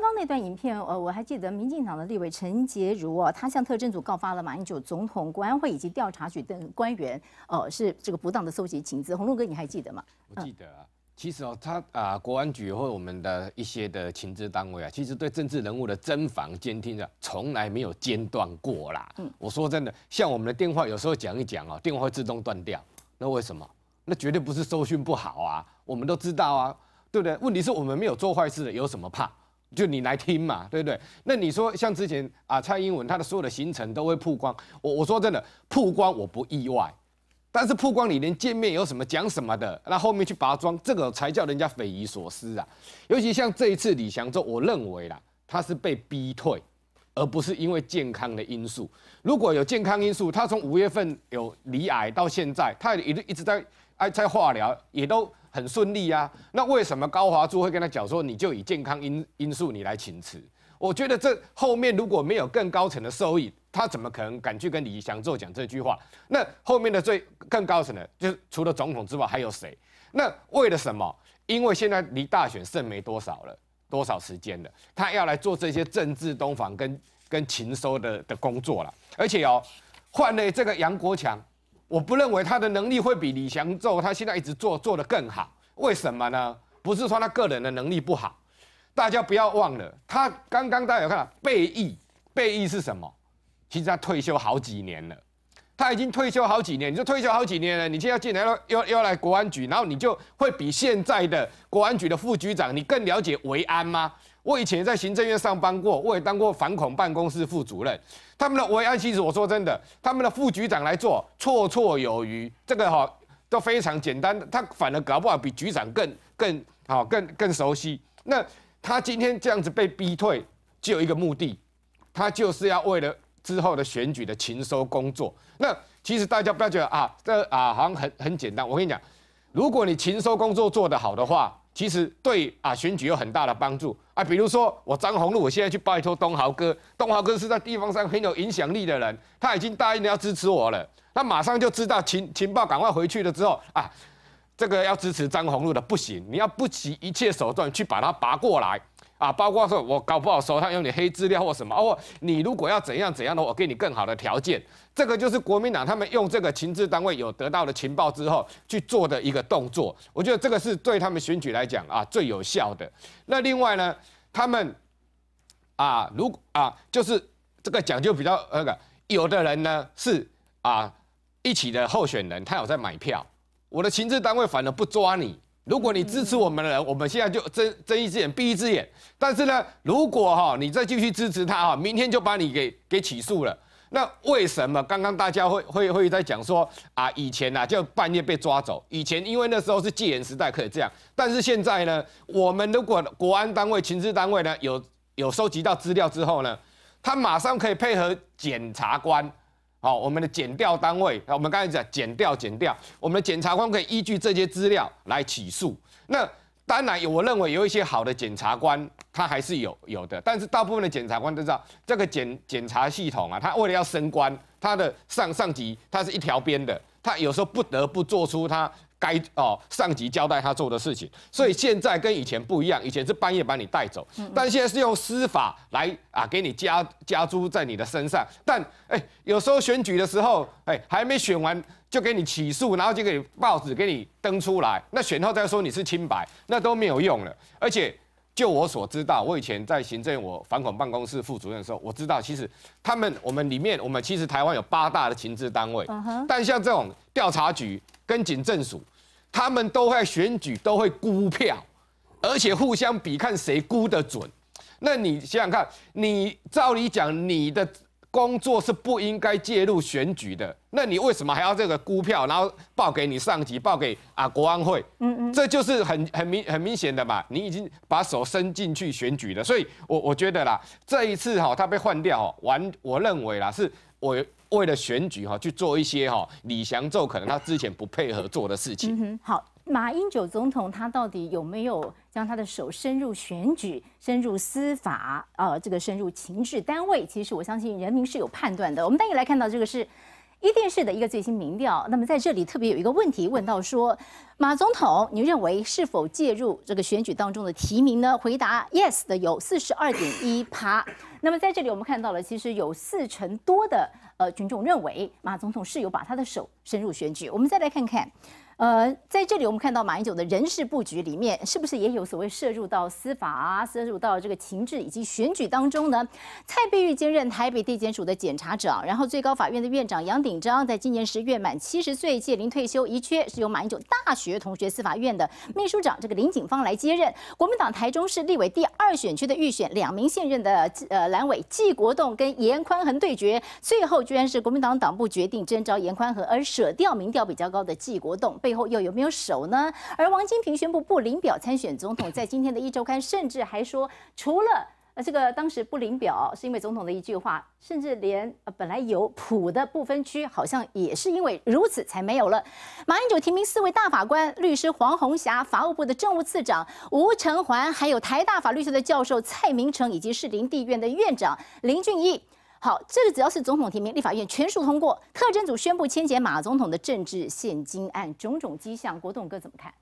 刚刚那段影片，呃，我还记得民进党的立委陈杰如哦，他向特侦组告发了马英九总统国安会以及调查局等官员，呃，是这个不当的搜集情资。红荣哥，你还记得吗？我记得啊，其实哦，他啊，国安局或我们的一些的情资单位啊，其实对政治人物的侦防监听的从来没有间断过啦。嗯，我说真的，像我们的电话有时候讲一讲哦，电话会自动断掉，那为什么？那绝对不是收讯不好啊，我们都知道啊，对不对？问题是我们没有做坏事的，有什么怕？就你来听嘛，对不对？那你说像之前啊，蔡英文他的所有的行程都会曝光。我我说真的，曝光我不意外，但是曝光你连见面有什么讲什么的，那后面去拔桩这个才叫人家匪夷所思啊。尤其像这一次李翔之我认为啦，他是被逼退，而不是因为健康的因素。如果有健康因素，他从五月份有离癌到现在，他也一直一直在。哎，在化疗也都很顺利啊。那为什么高华柱会跟他讲说，你就以健康因因素你来请辞？我觉得这后面如果没有更高层的受益，他怎么可能敢去跟李祥做讲这句话？那后面的最更高层的，就是除了总统之外还有谁？那为了什么？因为现在离大选剩没多少了，多少时间了？他要来做这些政治东防跟跟情收的的工作了。而且哦，换了这个杨国强。我不认为他的能力会比李祥宙他现在一直做做的更好，为什么呢？不是说他个人的能力不好，大家不要忘了，他刚刚大家有看，到贝役，贝役是什么？其实他退休好几年了，他已经退休好几年，你就退休好几年了，你现要进来了，要要来国安局，然后你就会比现在的国安局的副局长你更了解维安吗？我以前在行政院上班过，我也当过反恐办公室副主任。他们的维安其实，我说真的，他们的副局长来做绰绰有余。这个哈都非常简单，他反而搞不好比局长更更好、更更熟悉。那他今天这样子被逼退，只有一个目的，他就是要为了之后的选举的勤收工作。那其实大家不要觉得啊，这啊好像很很简单。我跟你讲，如果你勤收工作做得好的话，其实对啊，选举有很大的帮助啊。比如说我张宏禄，我现在去拜托东豪哥，东豪哥是在地方上很有影响力的人，他已经答应要支持我了。他马上就知道情情报，赶快回去了之后啊，这个要支持张宏禄的不行，你要不惜一切手段去把他拔过来。啊，包括说我搞不好手上有你黑资料或什么，哦，你如果要怎样怎样的，我给你更好的条件。这个就是国民党他们用这个情治单位有得到的情报之后去做的一个动作。我觉得这个是对他们选举来讲啊最有效的。那另外呢，他们啊，如啊，就是这个讲就比较那个，有的人呢是啊一起的候选人，他有在买票，我的情治单位反而不抓你。如果你支持我们的人，我们现在就睁睁一只眼闭一只眼。但是呢，如果哈你再继续支持他哈，明天就把你给给起诉了。那为什么刚刚大家会会会在讲说啊？以前呐就半夜被抓走，以前因为那时候是戒严时代可以这样。但是现在呢，我们如果国安单位、情治单位呢有有收集到资料之后呢，他马上可以配合检察官。好，我们的检调单位，我们刚才讲检调检调，我们的检察官可以依据这些资料来起诉。那当然有，我认为有一些好的检察官，他还是有有的，但是大部分的检察官都知道，这个检检察系统啊，他为了要升官，他的上上级他是一条边的，他有时候不得不做出他。该哦，上级交代他做的事情，所以现在跟以前不一样。以前是半夜把你带走，但现在是用司法来啊给你加加租在你的身上。但哎，有时候选举的时候，哎还没选完就给你起诉，然后就给报纸给你登出来，那选后再说你是清白，那都没有用了，而且。就我所知道，我以前在行政，我反恐办公室副主任的时候，我知道其实他们我们里面，我们其实台湾有八大的情治单位，但像这种调查局跟警政署，他们都会选举，都会估票，而且互相比看谁估得准。那你想想看，你照理讲你的。工作是不应该介入选举的，那你为什么还要这个估票，然后报给你上级，报给啊国安会？嗯嗯，这就是很很明很明显的嘛，你已经把手伸进去选举了。所以，我我觉得啦，这一次哈，他被换掉，完，我认为啦，是我为了选举哈去做一些哈李祥宙可能他之前不配合做的事情。嗯好。马英九总统他到底有没有将他的手深入选举、深入司法啊？这个深入情治单位，其实我相信人民是有判断的。我们再一来看到这个是，一电视的一个最新民调。那么在这里特别有一个问题问到说，马总统，你认为是否介入这个选举当中的提名呢？回答 yes 的有四十二点一趴。那么在这里我们看到了，其实有四成多的呃群众认为马总统是有把他的手深入选举。我们再来看看。呃，在这里我们看到马英九的人事布局里面，是不是也有所谓涉入到司法啊、涉入到这个情治以及选举当中呢？蔡碧玉兼任台北地检署的检察长，然后最高法院的院长杨鼎章在今年十月满七十岁届龄退休，遗缺是由马英九大学同学司法院的秘书长这个林景芳来接任。国民党台中市立委第二选区的预选，两名现任的呃蓝委纪国栋跟严宽衡对决，最后居然是国民党党部决定征召严宽恒，而舍掉民调比较高的纪国栋被。以后又有没有手呢？而王金平宣布不领表参选总统，在今天的一周刊，甚至还说，除了呃这个当时不领表，是因为总统的一句话，甚至连呃本来有谱的不分区，好像也是因为如此才没有了。马英九提名四位大法官，律师黄红霞、法务部的政务次长吴成环，还有台大法律系的教授蔡明诚，以及士林地院的院长林俊义。好，这个只要是总统提名，立法院全数通过，特征组宣布签结马总统的政治现金案种种迹象，国栋哥怎么看？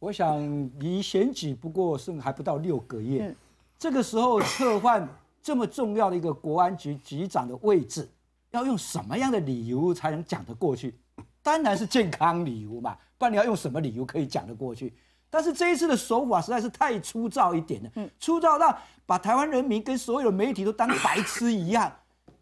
我想离选举不过剩还不到六个月，这个时候撤换这么重要的一个国安局局长的位置，要用什么样的理由才能讲得过去？当然是健康理由嘛，不然你要用什么理由可以讲得过去？但是这一次的手法实在是太粗糙一点了，粗糙到把台湾人民跟所有的媒体都当白痴一样。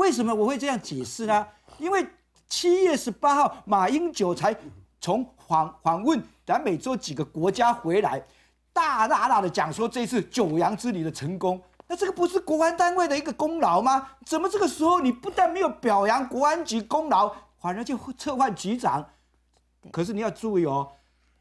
为什么我会这样解释呢？因为七月十八号，马英九才从访访问南美洲几个国家回来，大大的讲说这次九阳之旅的成功，那这个不是国安单位的一个功劳吗？怎么这个时候你不但没有表扬国安局功劳，反而就撤换局长？可是你要注意哦，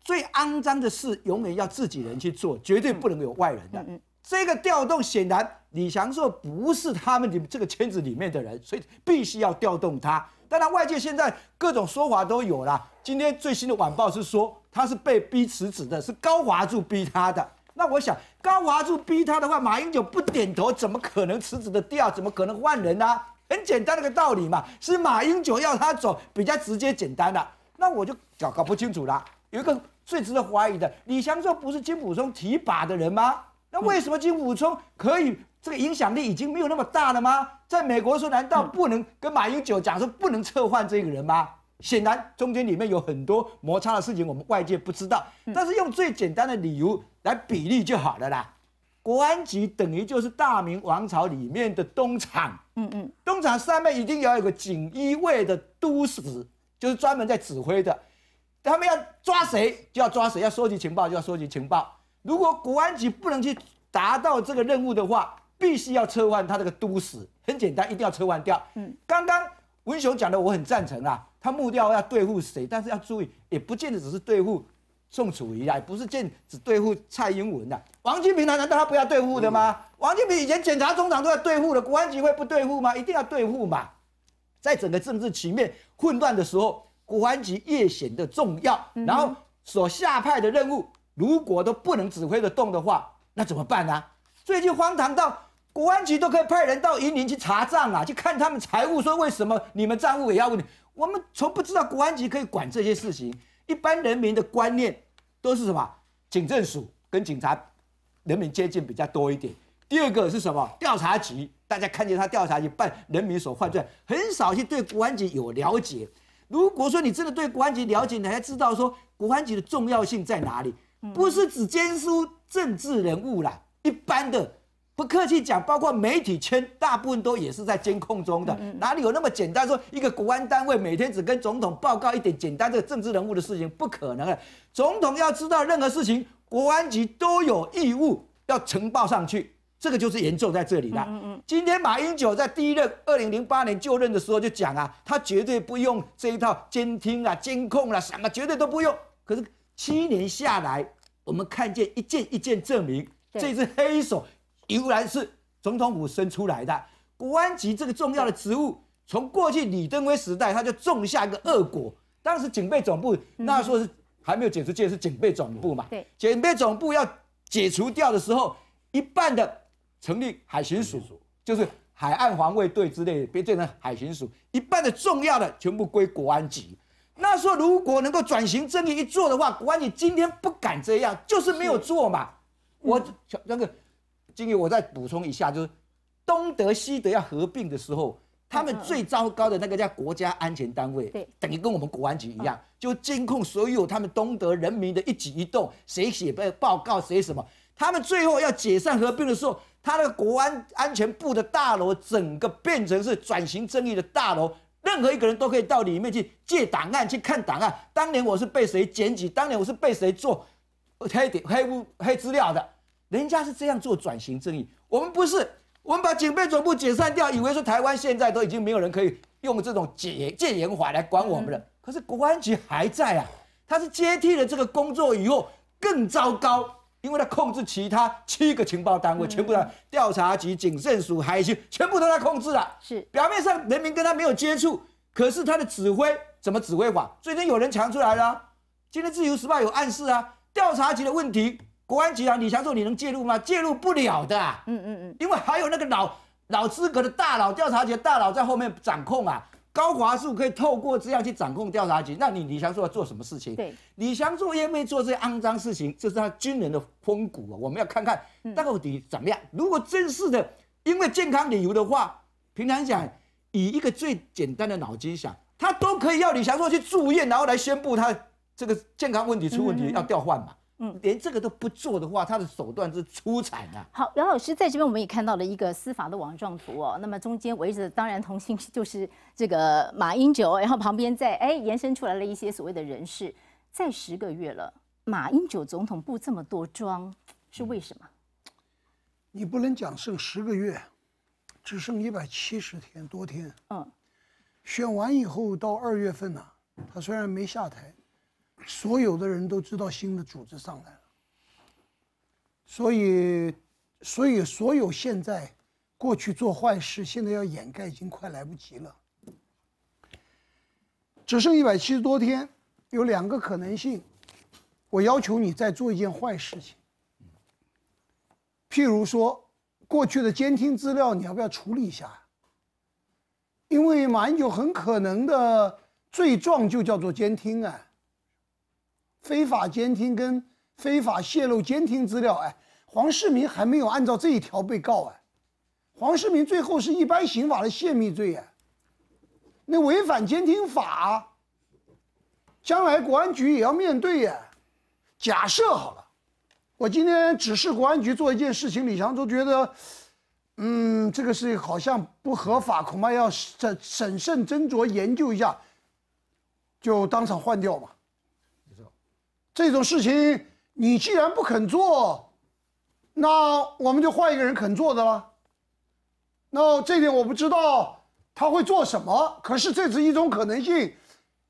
最肮脏的事永远要自己人去做，绝对不能有外人的。这个调动显然。李祥寿不是他们这个圈子里面的人，所以必须要调动他。当然，外界现在各种说法都有了。今天最新的晚报是说他是被逼辞职的，是高华柱逼他的。那我想，高华柱逼他的话，马英九不点头，怎么可能辞职的掉？怎么可能换人呢？很简单的一个道理嘛，是马英九要他走，比较直接简单的。那我就搞搞不清楚了。有一个最值得怀疑的，李祥寿不是金溥聪提拔的人吗？那为什么金溥聪可以？这个影响力已经没有那么大了吗？在美国说，难道不能跟马英九讲说不能撤换这个人吗？显然中间里面有很多摩擦的事情，我们外界不知道。但是用最简单的理由来比例就好了啦。国安局等于就是大明王朝里面的东厂，嗯嗯，东厂上面一定要有个锦衣卫的都使，就是专门在指挥的。他们要抓谁就要抓谁，要收集情报就要收集情报。如果国安局不能去达到这个任务的话，必须要撤换他这个都史，很简单，一定要撤换掉。嗯，刚刚文雄讲的，我很赞成啊。他目标要对付谁？但是要注意，也不见得只是对付宋楚瑜啊，也不是见只对付蔡英文啊。王金平他，难道他不要对付的吗？王金平以前检察总长都要对付的，国安局会不对付吗？一定要对付嘛。在整个政治局面混乱的时候，国安局越显得重要。然后所下派的任务，如果都不能指挥得动的话，那怎么办呢？最近荒唐到。国安局都可以派人到银林去查账啊，去看他们财务，说为什么你们账务也要问？我们从不知道国安局可以管这些事情。一般人民的观念都是什么？警政署跟警察，人民接近比较多一点。第二个是什么？调查局，大家看见他调查局办人民所犯罪，很少去对国安局有了解。如果说你真的对国安局了解，你还知道说国安局的重要性在哪里？不是只监督政治人物啦，一般的。不客气讲，包括媒体圈，大部分都也是在监控中的。哪里有那么简单？说一个国安单位每天只跟总统报告一点简单的政治人物的事情，不可能的。总统要知道任何事情，国安局都有义务要呈报上去。这个就是严重在这里的。今天马英九在第一任二零零八年就任的时候就讲啊，他绝对不用这一套监听啊、监控啊什么，绝对都不用。可是七年下来，我们看见一件一件证明，这只黑手。仍然是总统府生出来的国安局这个重要的职务，从过去李登辉时代他就种下一个恶果。当时警备总部那时候是还没有解除戒，是警备总部嘛。对，警备总部要解除掉的时候，一半的成立海巡署，就是海岸防卫队之类，别变成海巡署。一半的重要的全部归国安局。那时候如果能够转型正义一做的话，国安局今天不敢这样，就是没有做嘛。我那个。我再补充一下，就是东德西德要合并的时候，他们最糟糕的那个叫国家安全单位，等于跟我们国安局一样，就监控所有他们东德人民的一举一动，谁写报报告，谁什么。他们最后要解散合并的时候，他的国安安全部的大楼整个变成是转型正义的大楼，任何一个人都可以到里面去借档案去看档案。当年我是被谁检举？当年我是被谁做黑黑污黑资料的。人家是这样做转型正义，我们不是，我们把警备总部解散掉，以为说台湾现在都已经没有人可以用这种戒戒严法来管我们了。可是国安局还在啊，他是接替了这个工作以后更糟糕，因为他控制其他七个情报单位，全部在调查局、警政署、海巡，全部都在控制了。是表面上人民跟他没有接触，可是他的指挥怎么指挥法？最近有人强出来了，今天自由时报有暗示啊，调查局的问题。国安局长李强硕，你能介入吗？介入不了的，嗯嗯嗯，因为还有那个老老资格的大佬，调查局大佬在后面掌控啊。高华树可以透过这样去掌控调查局，那你李强硕要做什么事情？对，李强硕因为做这些肮脏事情，这是他军人的风骨啊。我们要看看到底怎么样。如果真是的，因为健康理由的话，平常讲以一个最简单的脑筋想，他都可以要李强硕去住院，然后来宣布他这个健康问题出问题要调换嘛。嗯，连这个都不做的话，他的手段是出彩的。好，杨老师在这边我们也看到了一个司法的网状图哦。那么中间围着当然同性就是这个马英九，然后旁边再哎延伸出来了一些所谓的人士。再十个月了，马英九总统布这么多庄，是为什么？你不能讲剩十个月，只剩一百七十天多天。嗯，选完以后到二月份呢，他虽然没下台。所有的人都知道新的组织上来了，所以，所以所有现在过去做坏事，现在要掩盖已经快来不及了，只剩一百七十多天，有两个可能性，我要求你再做一件坏事情，譬如说过去的监听资料，你要不要处理一下？因为马英九很可能的罪状就叫做监听啊。非法监听跟非法泄露监听资料，哎，黄世明还没有按照这一条被告啊。黄世明最后是一般刑法的泄密罪啊。那违反监听法，将来国安局也要面对呀。假设好了，我今天指示国安局做一件事情，李强都觉得，嗯，这个事情好像不合法，恐怕要审审慎斟酌研究一下，就当场换掉吧。这种事情，你既然不肯做，那我们就换一个人肯做的了。那这点我不知道他会做什么，可是这只一种可能性。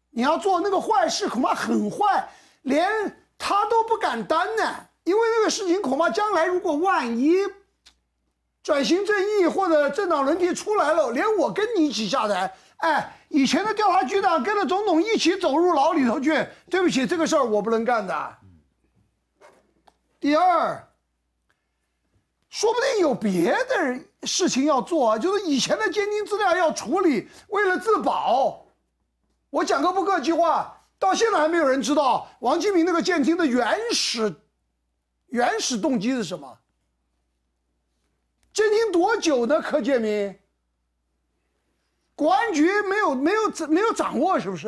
你要做那个坏事，恐怕很坏，连他都不敢担呢，因为那个事情恐怕将来如果万一。转型正义或者政党轮替出来了，连我跟你一起下台。哎，以前的调查局长跟着总统一起走入牢里头去。对不起，这个事儿我不能干的。第二，说不定有别的事情要做，就是以前的监听资料要处理。为了自保，我讲个不客气话，到现在还没有人知道王金平那个监听的原始、原始动机是什么。震惊多久呢？柯建明，国安局没有没有没有掌握，是不是？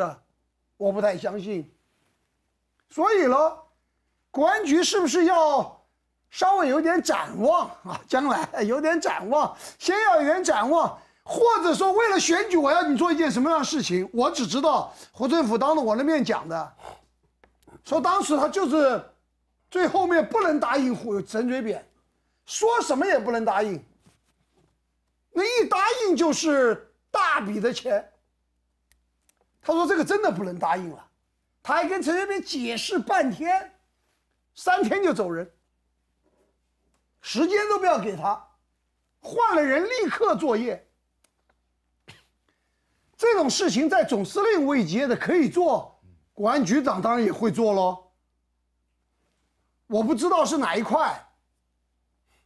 我不太相信。所以呢，国安局是不是要稍微有点展望啊？将来 有点展望，先要有点展望，或者说为了选举，我要你做一件什么样的事情？我只知道胡政府当着我的面讲的，说当时他就是最后面不能答应胡陈水扁。说什么也不能答应，那一答应就是大笔的钱。他说这个真的不能答应了，他还跟陈锡斌解释半天，三天就走人，时间都不要给他，换了人立刻作业。这种事情在总司令位阶的可以做，公安局长当然也会做喽。我不知道是哪一块。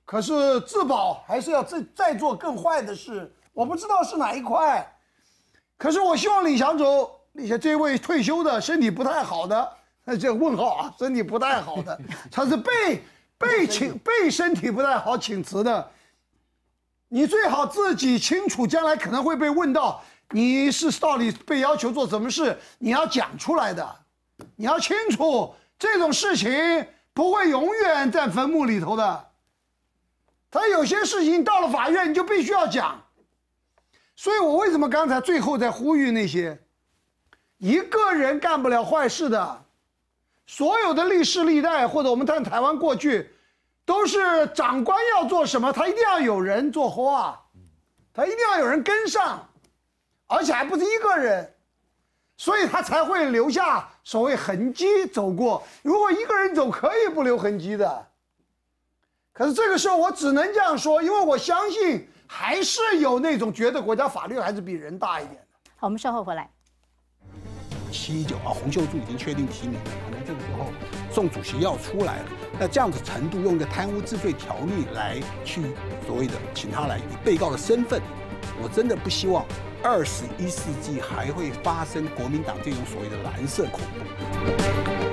可是自保还是要再再做更坏的事，我不知道是哪一块。可是我希望李祥走，李祥这位退休的、身体不太好的，这问号啊，身体不太好的，他是被被请被身体不太好请辞的。你最好自己清楚，将来可能会被问到你是到底被要求做什么事，你要讲出来的，你要清楚这种事情不会永远在坟墓里头的。他有些事情到了法院，你就必须要讲。所以我为什么刚才最后在呼吁那些一个人干不了坏事的，所有的历史历代或者我们看台湾过去，都是长官要做什么，他一定要有人做活啊，他一定要有人跟上，而且还不是一个人，所以他才会留下所谓痕迹走过。如果一个人走，可以不留痕迹的。可是这个时候，我只能这样说，因为我相信还是有那种觉得国家法律还是比人大一点的。好，我们稍后回来。七九啊，洪秀柱已经确定提名了，可能这个时候宋主席要出来了。那这样子程度，用一个贪污治罪条例来去所谓的请他来以被告的身份，我真的不希望二十一世纪还会发生国民党这种所谓的蓝色恐怖。